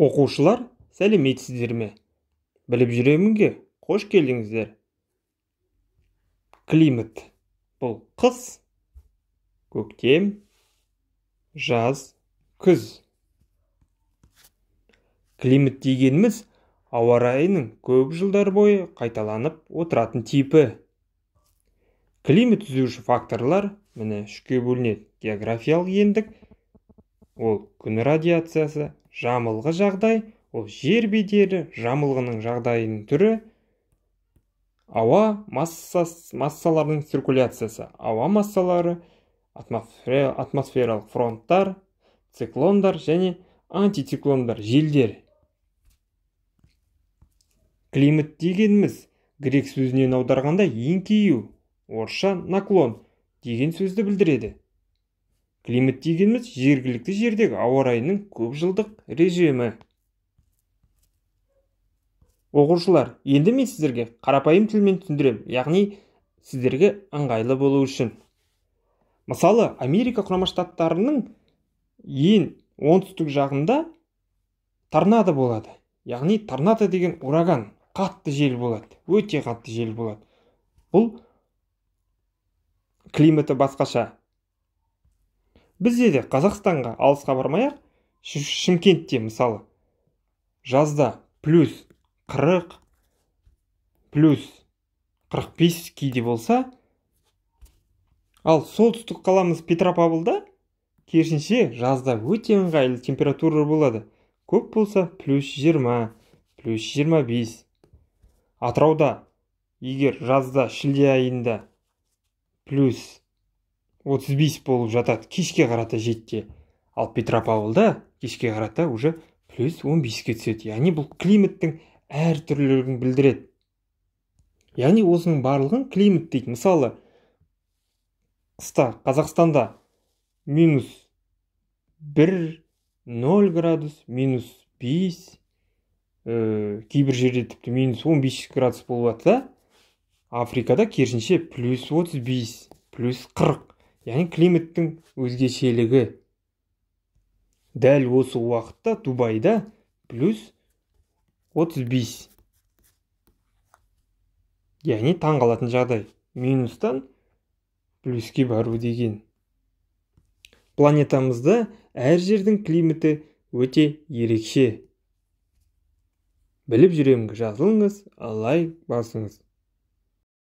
оқушылар сәлеметсіздер ме біліп жүремінге қош келдіңіздер климат бұл қыс көктем жаз күз климат дегеніміз ауа райының көп жылдар бойы қайталанып отыратын типі климат түзуші факторлар міне үшке бөлінеді географиялық ендік ол күн радиациясы жамылғы жағдай ол жер бедері жамылғының жағдайының түрі ауа массас, массалардың циркуляциясы ауа массалары атмосфералық фронттар циклондар және антициклондар желдер климат дегеніміз грек сөзінен аударғанда еңкею орысша наклон деген сөзді білдіреді климат дегеніміз жергілікті жердегі ауа райының көп жылдық режимі оқушылар енді мен сіздерге қарапайым тілмен түсіндірем яғни сіздерге ыңғайлы болу үшін мысалы америка құрама штаттарының ең оңтүстік жағында торнадо болады яғни торнадо деген ураган қатты жел болады өте қатты жел болады бұл климаты басқаша бізде де қазақстанға алысқа бармай ақ шымкентте мысалы жазда плюс қырық плюс қырық бес кейде болса ал солтүстік қаламыз петропавлда керісінше жазда өте ыңғайлы температура болады көп болса плюс жиырма плюс жиырма бес атырауда егер жазда шілде айында плюс отыз бес болып жатады кешке қарата жетте. ал петропавлда кешке қарата уже плюс он беске түседі яғни бұл климаттың әртүрлілігін білдіреді яғни осының барлығын климат дейді мысалы қыста қазақстанда минус бір 0 градус минус бес ә, кейбір жерде тіпті минус он бес градус болып жатса африкада керісінше плюс отыз бес плюс қырық яғни климаттың өзгешелігі дәл осы уақытта дубайда плюс 35 яғни таңғалатын жағдай минустан плюске бару деген планетамызда әр жердің климаты өте ерекше біліп жүремін жазылыңыз лайк басыңыз